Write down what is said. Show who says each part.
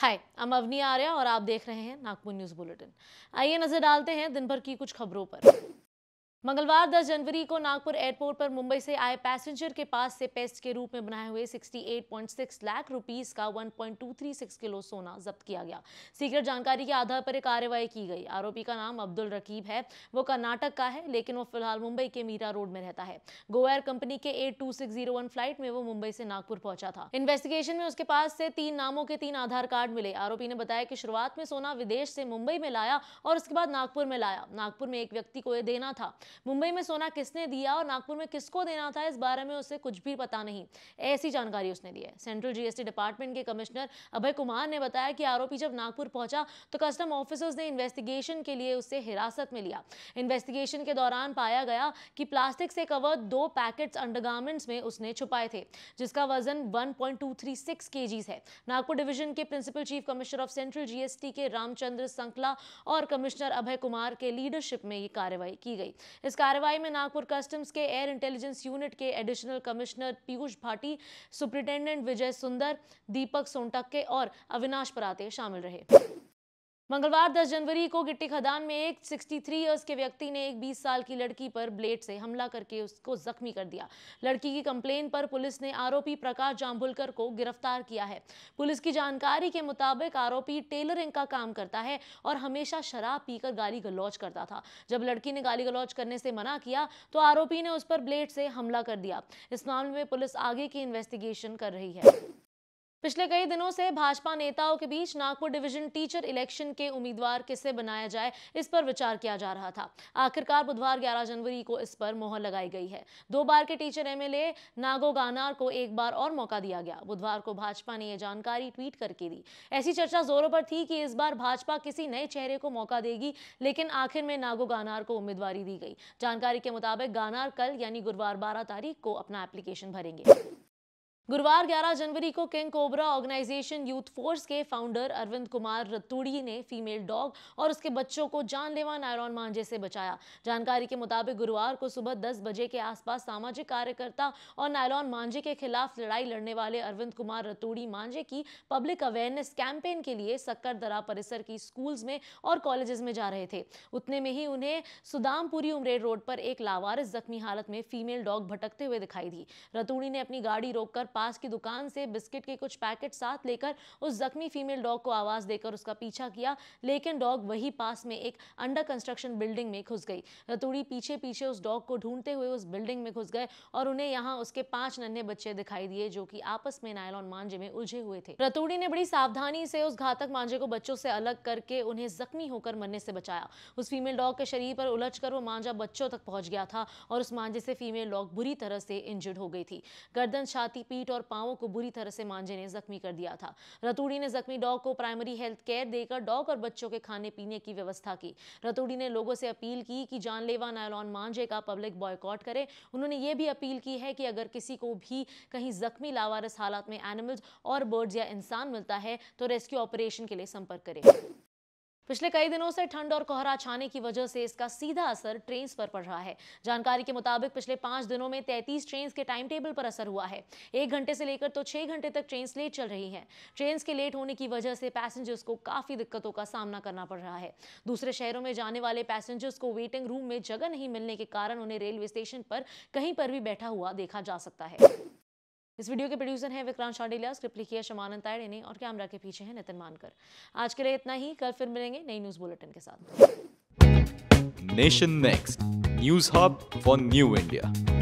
Speaker 1: हाय हम अवनी आर्या और आप देख रहे हैं नागपुर न्यूज़ बुलेटिन आइए नज़र डालते हैं दिन भर की कुछ खबरों पर मंगलवार 10 जनवरी को नागपुर एयरपोर्ट पर मुंबई से आए पैसेंजर के पास से पेस्ट के रूप में बनाए हुए 68.6 लाख रुपीस का 1.236 किलो सोना जब्त किया गया सीक्रेट जानकारी के आधार पर कार्रवाई की गई आरोपी का नाम अब्दुल रकीब है वो कर्नाटक का है लेकिन वो फिलहाल मुंबई के मीरा रोड में रहता है गोवा एयर कंपनी के एट फ्लाइट में वो मुंबई से नागपुर पहुंचा था इन्वेस्टिगेशन में उसके पास से तीन नामों के तीन आधार कार्ड मिले आरोपी ने बताया कि शुरुआत में सोना विदेश से मुंबई में लाया और उसके बाद नागपुर में लाया नागपुर में एक व्यक्ति को यह देना था मुंबई में सोना किसने दिया और नागपुर में किसको देना था इस बारे में उसे कुछ भी पता नहीं ऐसी जानकारी उसने दी है सेंट्रल जीएसटी डिपार्टमेंट के कमिश्नर अभय कुमार ने बताया कि आरोपी जब नागपुर पहुंचा तो कस्टम ऑफिसर्स ने इन्वेस्टिगेशन के लिए उसे हिरासत में लिया इन्वेस्टिगेशन के दौरान पाया गया कि प्लास्टिक से कवर दो पैकेट्स अंडरगार्मेंट्स में उसने छुपाए थे जिसका वजन 1.236 पॉइंट है नागपुर डिवीजन के principal chief commissioner of central GST के रामचंद्र संकला और कमिश्नर अभय कुमार के लीडरशिप में ये कार्रवाई की गई इस कार्रवाई में नागपुर कस्टम्स के एयर इंटेलिजेंस यूनिट के additional commissioner Piyush Bhati superintendent Vijay Sundar Deepak Sontakke और अविनाश पराते शामिल रहे मंगलवार 10 जनवरी को गिट्टी खदान में एक 63 ईयर्स के व्यक्ति ने एक 20 साल की लड़की पर ब्लेड से हमला करके उसको जख्मी कर दिया लड़की की कंप्लेन पर पुलिस ने आरोपी प्रकाश जाम्बुलकर को गिरफ्तार किया है पुलिस की जानकारी के मुताबिक आरोपी टेलरिंग का काम करता है और हमेशा शराब पीकर गाली गलौज करता था जब लड़की ने गाली गलौज करने से मना किया तो आरोपी ने उस पर ब्लेड से हमला कर दिया इस मामले में पुलिस आगे की इन्वेस्टिगेशन कर रही है पिछले कई दिनों से भाजपा नेताओं के बीच नागपुर डिवीजन टीचर इलेक्शन के उम्मीदवार किसे बनाया जाए इस पर विचार किया जा रहा था आखिरकार बुधवार 11 जनवरी को इस पर मोहर लगाई गई है दो बार के टीचर एमएलए नागो गानार को एक बार और मौका दिया गया बुधवार को भाजपा ने यह जानकारी ट्वीट करके दी ऐसी चर्चा जोरों पर थी कि इस बार भाजपा किसी नए चेहरे को मौका देगी लेकिन आखिर में नागो गानार को उम्मीदवारी दी गई जानकारी के मुताबिक गानार कल यानी गुरुवार बारह तारीख को अपना एप्लीकेशन भरेंगे गुरुवार 11 जनवरी को king cobra organisation youth force के फाउंडर अरविंद कुमार रतूड़ी ने फीमेल डॉग और उसके बच्चों को जानलेवा नायरॉन मांझे से बचाया जानकारी के मुताबिक गुरुवार को सुबह 10 बजे के आसपास सामाजिक कार्यकर्ता और नायरॉन मांझे के खिलाफ लड़ाई लड़ने वाले अरविंद कुमार रतूड़ी मांझे की पब्लिक अवेयरनेस कैंपेन के लिए सक्कर दरा परिसर की स्कूल्स में और कॉलेजेस में जा रहे थे उतने में ही उन्हें सुदामपुरी उमरेड रोड पर एक लावारिस जख्मी हालत में फीमेल डॉग भटकते हुए दिखाई दी रतूड़ी ने अपनी गाड़ी रोककर पास की दुकान से बिस्किट के कुछ पैकेट साथ लेकर उस जख्मी फीमेल डॉग को आवाज़ देकर उसका पीछा किया लेकिन डॉग वही पास में एक अंडर कंस्ट्रक्शन बिल्डिंग में घुस गई रतूड़ी पीछे पीछे उस डॉग को ढूंढते हुए उस बिल्डिंग में घुस गए और उन्हें यहाँ उसके पांच नन्हे बच्चे दिखाई दिए जो की आपस में नायलॉन मांझे में उलझे हुए थे रतूड़ी ने बड़ी सावधानी से उस घातक मांझे को बच्चों से अलग करके उन्हें जख्मी होकर मरने से बचाया उस फीमेल डॉग के शरीर पर उलझ कर वो मांझा बच्चों तक पहुंच गया था और उस मांझे से फीमेल डॉग बुरी तरह से इंजर्ड हो गई थी गर्दन छाती पीठ पीठ और पांवों को बुरी तरह से मांझे ने जख्मी कर दिया था रतूड़ी ने जख्मी डॉग को प्राइमरी हेल्थ केयर देकर डॉग और बच्चों के खाने पीने की व्यवस्था की रतूड़ी ने लोगों से अपील की कि जानलेवा नायलॉन मांझे का पब्लिक बॉयकॉट करे उन्होंने ये भी अपील की है कि अगर किसी को भी कहीं जख्मी लावारस हालात में एनिमल्स और बर्ड्स या इंसान मिलता है तो रेस्क्यू ऑपरेशन के लिए संपर्क करें पिछले कई दिनों से ठंड और कोहरा छाने की वजह से इसका सीधा असर ट्रेन पर पड़ रहा है जानकारी के मुताबिक पिछले पांच दिनों में 33 ट्रेन के टाइम टेबल पर असर हुआ है एक घंटे से लेकर तो छह घंटे तक ट्रेन लेट चल रही हैं ट्रेन के लेट होने की वजह से पैसेंजर्स को काफी दिक्कतों का सामना करना पड़ रहा है दूसरे शहरों में जाने वाले पैसेंजर्स को वेटिंग रूम में जगह नहीं मिलने के कारण उन्हें रेलवे स्टेशन पर कहीं पर भी बैठा हुआ देखा जा सकता है इस वीडियो के प्रोड्यूसर हैं विक्रांत शांडिलिया स्क्रिप्ट लिखी है शमानंद तायड़े ने और कैमरा के पीछे है नितिन मानकर आज के लिए इतना ही कल फिर मिलेंगे नई न्यूज बुलेटिन के साथ nation next news hub for new India